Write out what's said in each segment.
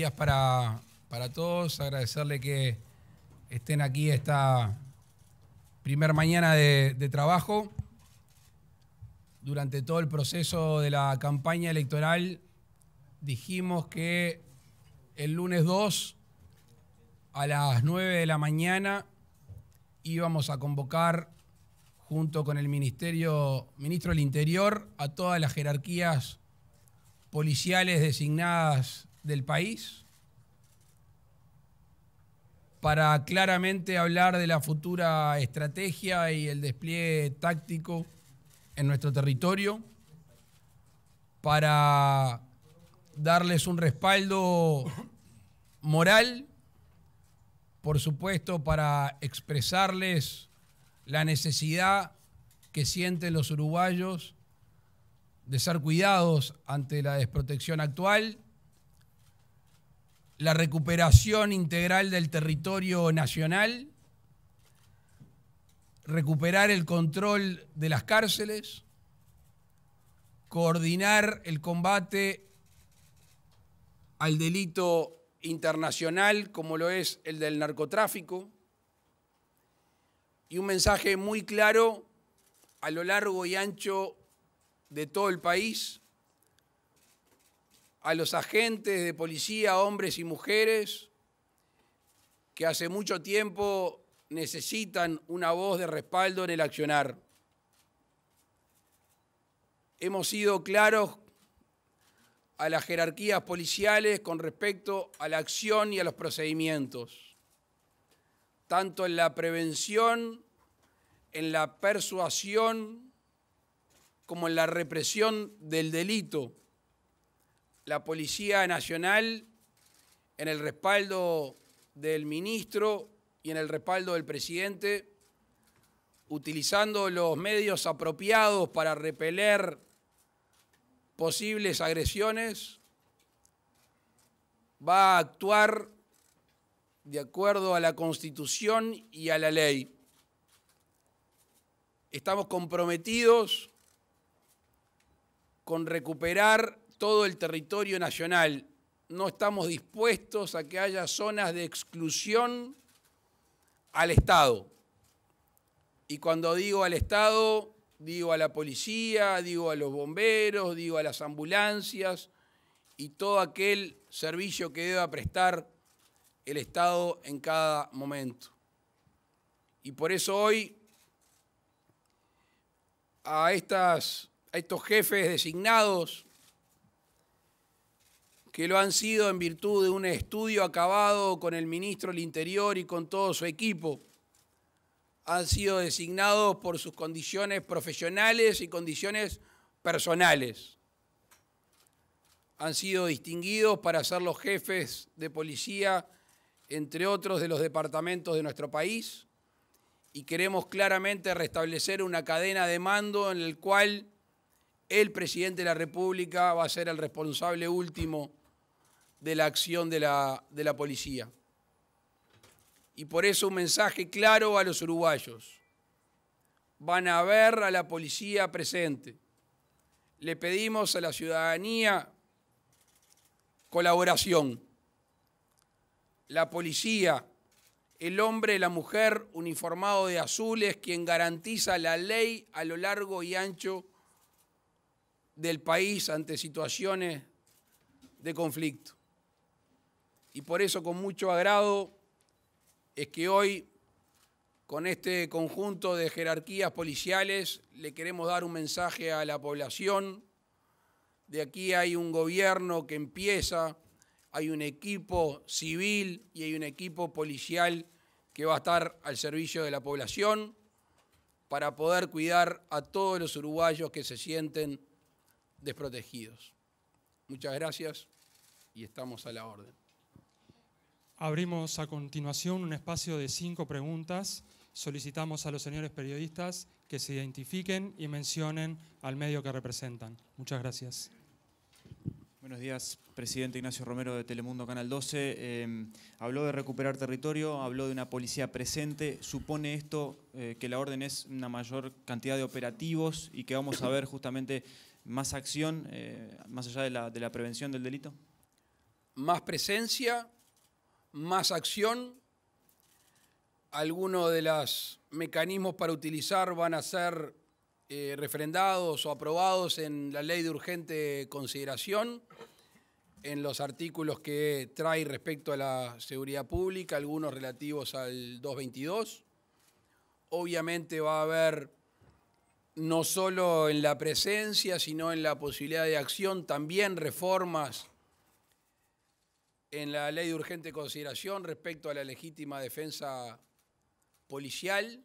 días para, para todos. Agradecerle que estén aquí esta primera mañana de, trabajo. Durante todo el proceso de la campaña electoral dijimos que el lunes 2 a las 9 de la mañana íbamos a convocar junto con el Ministerio, Ministro del Interior, a todas las jerarquías policiales designadas del país para claramente hablar de la futura estrategia y el despliegue táctico en nuestro territorio, para darles un respaldo moral, por supuesto, para expresarles la necesidad que sienten los uruguayos de ser cuidados ante la desprotección actual la recuperación integral del territorio nacional, recuperar el control de las cárceles, coordinar el combate al delito internacional como lo es el del narcotráfico y un mensaje muy claro a lo largo y ancho de todo el país a los agentes de policía, hombres y mujeres, que hace mucho tiempo necesitan una voz de respaldo en el accionar. Hemos sido claros a las jerarquías policiales con respecto a la acción y a los procedimientos, tanto en la prevención, en la persuasión, como en la represión del delito la Policía Nacional en el respaldo del ministro y en el respaldo del presidente, utilizando los medios apropiados para repeler posibles agresiones, va a actuar de acuerdo a la Constitución y a la ley. Estamos comprometidos con recuperar todo el territorio nacional. No estamos dispuestos a que haya zonas de exclusión al Estado. Y cuando digo al Estado, digo a la policía, digo a los bomberos, digo a las ambulancias y todo aquel servicio que deba prestar el Estado en cada momento. Y por eso hoy a, estas, a estos jefes designados que lo han sido en virtud de un estudio acabado con el ministro del Interior y con todo su equipo. Han sido designados por sus condiciones profesionales y condiciones personales. Han sido distinguidos para ser los jefes de policía, entre otros de los departamentos de nuestro país, y queremos claramente restablecer una cadena de mando en la cual el presidente de la República va a ser el responsable último de la acción de la, de la policía. Y por eso un mensaje claro a los uruguayos. Van a ver a la policía presente. Le pedimos a la ciudadanía colaboración. La policía, el hombre y la mujer uniformado de azul es quien garantiza la ley a lo largo y ancho del país ante situaciones de conflicto. Y por eso con mucho agrado es que hoy, con este conjunto de jerarquías policiales, le queremos dar un mensaje a la población. De aquí hay un gobierno que empieza, hay un equipo civil y hay un equipo policial que va a estar al servicio de la población para poder cuidar a todos los uruguayos que se sienten desprotegidos. Muchas gracias y estamos a la orden. Abrimos a continuación un espacio de cinco preguntas. Solicitamos a los señores periodistas que se identifiquen y mencionen al medio que representan. Muchas gracias. Buenos días, presidente Ignacio Romero de Telemundo Canal 12. Em, habló de recuperar territorio, habló de una policía presente. ¿Supone esto eh, que la orden es una mayor cantidad de operativos y que vamos a ver justamente más acción, eh, más allá de la, de la prevención del delito? Más presencia, más acción. Algunos de los mecanismos para utilizar van a ser eh, refrendados o aprobados en la ley de urgente consideración, en los artículos que trae respecto a la seguridad pública, algunos relativos al 222. Obviamente va a haber no solo en la presencia, sino en la posibilidad de acción, también reformas en la ley de urgente consideración respecto a la legítima defensa policial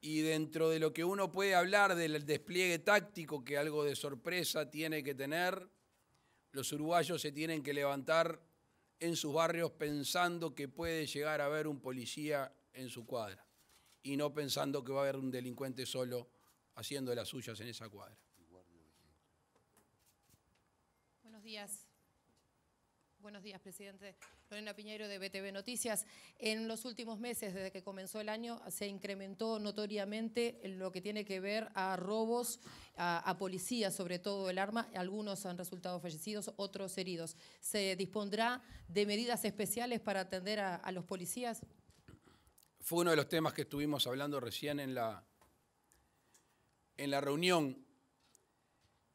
y dentro de lo que uno puede hablar del despliegue táctico que algo de sorpresa tiene que tener, los uruguayos se tienen que levantar en sus barrios pensando que puede llegar a haber un policía en su cuadra y no pensando que va a haber un delincuente solo haciendo las suyas en esa cuadra. Buenos días. Buenos días, presidente. Lorena Piñeiro de BTV Noticias. En los últimos meses, desde que comenzó el año, se incrementó notoriamente lo que tiene que ver a robos, a, policías, sobre todo el arma. Algunos han resultado fallecidos, otros heridos. ¿Se dispondrá de medidas especiales para atender a, a los policías? Fue uno de los temas que estuvimos hablando recién en la, en la reunión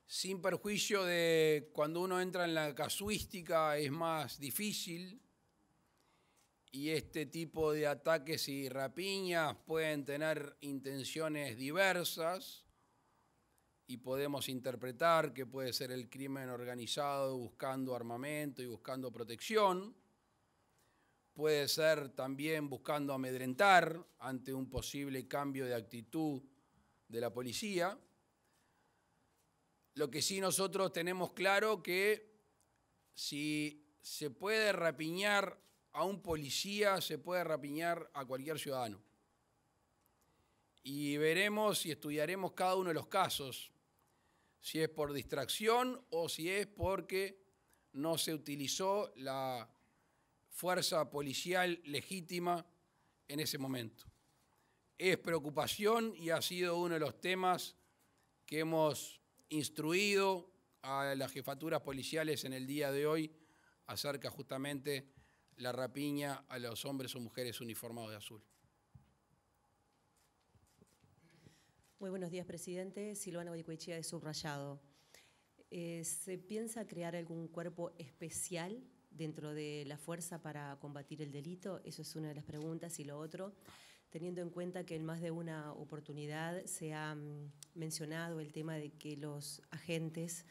sin perjuicio de cuando uno entra en la casuística es más difícil y este tipo de ataques y rapiñas pueden tener intenciones diversas y podemos interpretar que puede ser el crimen organizado buscando armamento y buscando protección, puede ser también buscando amedrentar ante un posible cambio de actitud de la policía lo que sí nosotros tenemos claro que si se puede rapiñar a un policía, se puede rapiñar a cualquier ciudadano. Y veremos y estudiaremos cada uno de los casos, si es por distracción o si es porque no se utilizó la fuerza policial legítima en ese momento. Es preocupación y ha sido uno de los temas que hemos instruido a las jefaturas policiales en el día de hoy acerca justamente la rapiña a los hombres o mujeres uniformados de azul. Muy buenos días, presidente. Silvana Boicoechea de Subrayado. Eh, ¿Se piensa crear algún cuerpo especial dentro de la fuerza para combatir el delito? Eso es una de las preguntas. Y lo otro, teniendo en cuenta que en más de una oportunidad se ha mm, mencionado el tema de que los agentes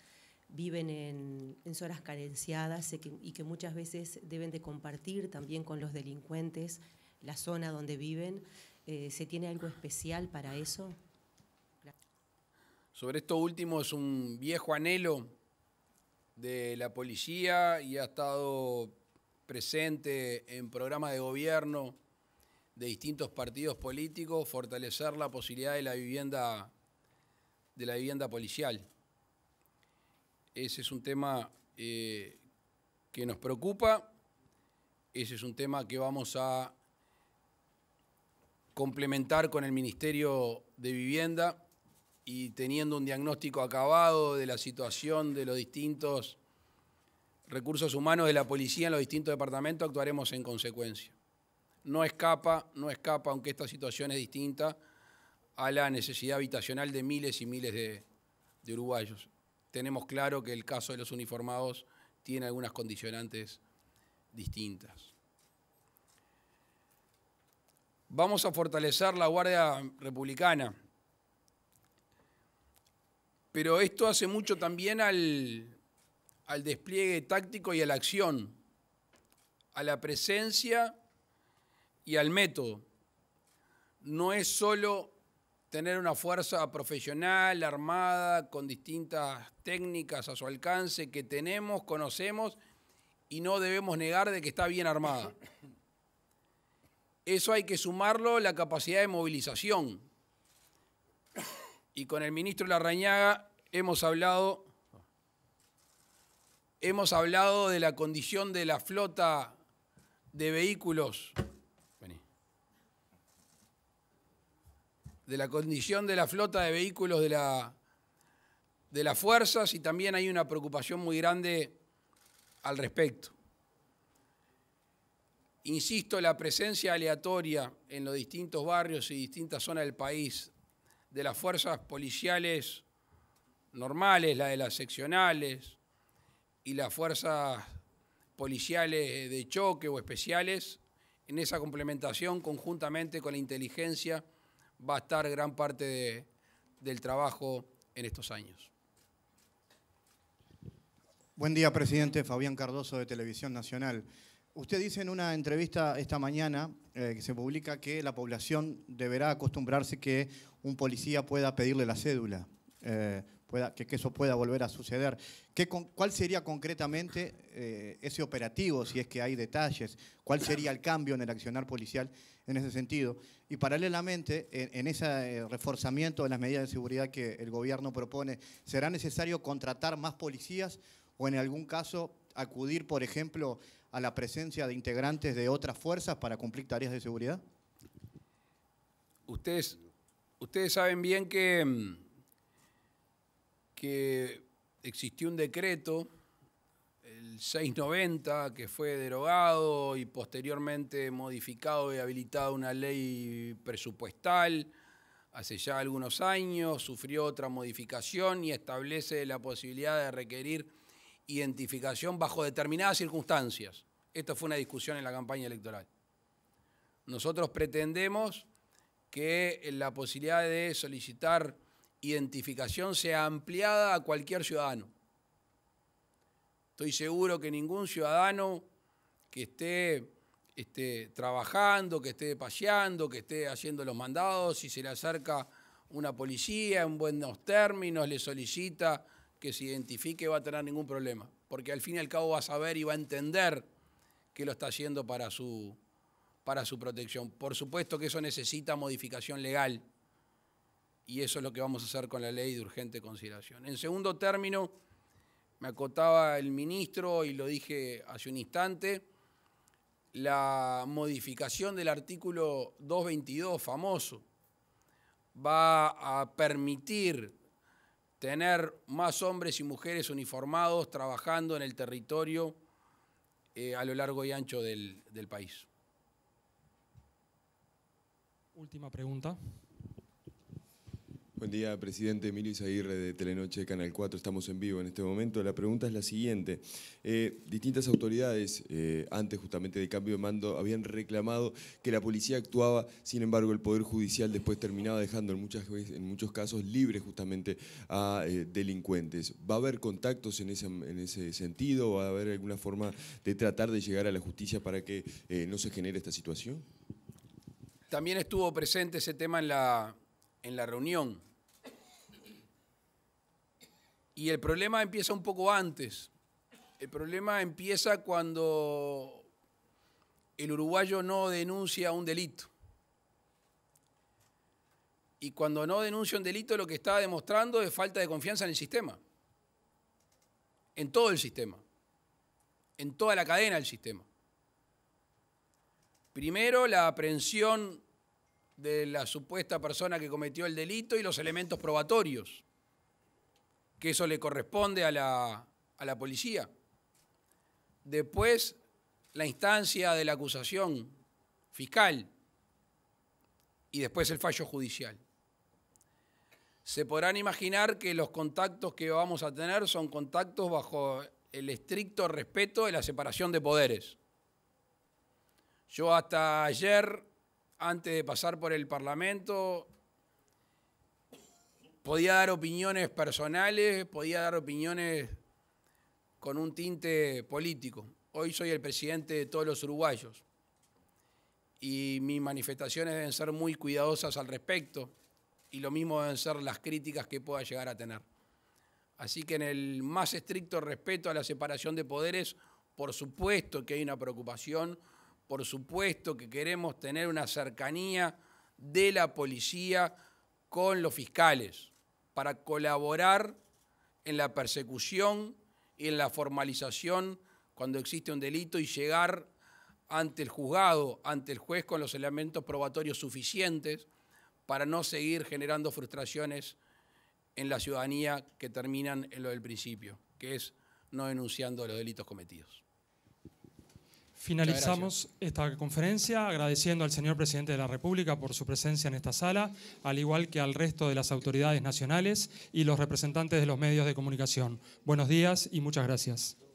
viven en, zonas carenciadas y que muchas veces deben de compartir también con los delincuentes la zona donde viven. Eh, ¿Se tiene algo especial para eso? Sobre esto último es un viejo anhelo de la policía y ha estado presente en programas de gobierno de distintos partidos políticos, fortalecer la posibilidad de la vivienda, de la vivienda policial. Ese es un tema eh, que nos preocupa, ese es un tema que vamos a complementar con el Ministerio de Vivienda y teniendo un diagnóstico acabado de la situación de los distintos recursos humanos de la policía en los distintos departamentos, actuaremos en consecuencia no escapa, no escapa, aunque esta situación es distinta, a la necesidad habitacional de miles y miles de, uruguayos. Tenemos claro que el caso de los uniformados tiene algunas condicionantes distintas. Vamos a fortalecer la Guardia Republicana, pero esto hace mucho también al, al despliegue táctico y a la acción, a la presencia y al método. No es solo tener una fuerza profesional, armada, con distintas técnicas a su alcance que tenemos, conocemos y no debemos negar de que está bien armada. Eso hay que sumarlo la capacidad de movilización. Y con el ministro Larrañaga hemos hablado hemos hablado de la condición de la flota de vehículos de la condición de la flota de vehículos de, las fuerzas y también hay una preocupación muy grande al respecto. Insisto, la presencia aleatoria en los distintos barrios y distintas zonas del país de las fuerzas policiales normales, la de las seccionales y las fuerzas policiales de choque o especiales, en esa complementación conjuntamente con la inteligencia va a estar gran parte del trabajo en estos años. Buen día, presidente. Fabián Cardoso de Televisión Nacional. Usted dice en una entrevista esta mañana eh, que se publica que la población deberá acostumbrarse que un policía pueda pedirle la cédula. Eh, que, eso pueda volver a suceder. ¿Qué ¿Cuál sería concretamente eh, ese operativo, si es que hay detalles? ¿Cuál sería el cambio en el accionar policial en ese sentido? Y paralelamente, en, ese eh, reforzamiento de las medidas de seguridad que el gobierno propone, ¿será necesario contratar más policías o en algún caso acudir, por ejemplo, a la presencia de integrantes de otras fuerzas para cumplir tareas de seguridad? Ustedes, ustedes saben bien que mm, que existió un decreto, el 690, que fue derogado y posteriormente modificado y habilitado una ley presupuestal hace ya algunos años, sufrió otra modificación y establece la posibilidad de requerir identificación bajo determinadas circunstancias. Esto fue una discusión en la campaña electoral. Nosotros pretendemos que la posibilidad de solicitar identificación sea ampliada a cualquier ciudadano. Estoy seguro que ningún ciudadano que esté, esté trabajando, que esté paseando, que esté haciendo los mandados, si se le acerca una policía en buenos términos, le solicita que se identifique, va a tener ningún problema. Porque al fin y al cabo va a saber y va a entender que lo está haciendo para su, para su protección. Por supuesto que eso necesita modificación legal y eso es lo que vamos a hacer con la ley de urgente consideración. En segundo término, me acotaba el ministro y lo dije hace un instante, la modificación del artículo 222 famoso va a permitir tener más hombres y mujeres uniformados trabajando en el territorio eh, a lo largo y ancho del país. Última pregunta. Buen día, presidente Emilio Izaguirre de Telenoche Canal 4. Estamos en vivo en este momento. La pregunta es la siguiente. Eh, distintas autoridades, eh, antes justamente de cambio de mando, habían reclamado que la policía actuaba, sin embargo el Poder Judicial después terminaba dejando en, muchos casos libres justamente a eh, delincuentes. ¿Va a haber contactos en ese, en ese sentido? ¿Va a haber alguna forma de tratar de llegar a la justicia para que no se genere esta situación? También estuvo presente ese tema en la reunión y el problema empieza un poco antes. El problema empieza cuando el uruguayo no denuncia un delito. Y cuando no denuncia un delito, lo que está demostrando es falta de confianza en el sistema. En todo el sistema. En toda la cadena del sistema. Primero, la aprehensión de la supuesta persona que cometió el delito y los elementos probatorios que eso le corresponde a la, a la policía. Después, la instancia de la acusación fiscal y después el fallo judicial. Se podrán imaginar que los contactos que vamos a tener son contactos bajo el estricto respeto de la separación de poderes. Yo hasta ayer, antes de pasar por el Parlamento, podía dar opiniones personales, podía dar opiniones con un tinte político. Hoy soy el presidente de todos los uruguayos y mis manifestaciones deben ser muy cuidadosas al respecto y lo mismo deben ser las críticas que pueda llegar a tener. Así que en el más estricto respeto a la separación de poderes, por supuesto que hay una preocupación, por supuesto que queremos tener una cercanía de la policía con los fiscales para colaborar en la persecución y en la formalización cuando existe un delito y llegar ante el juzgado, ante el juez con los elementos probatorios suficientes para no seguir generando frustraciones en la ciudadanía que terminan en lo del principio, que es no denunciando los delitos cometidos. Finalizamos esta conferencia agradeciendo al señor presidente de la República por su presencia en esta sala, al igual que al resto de las autoridades nacionales y los representantes de los medios de comunicación. Buenos días y muchas gracias.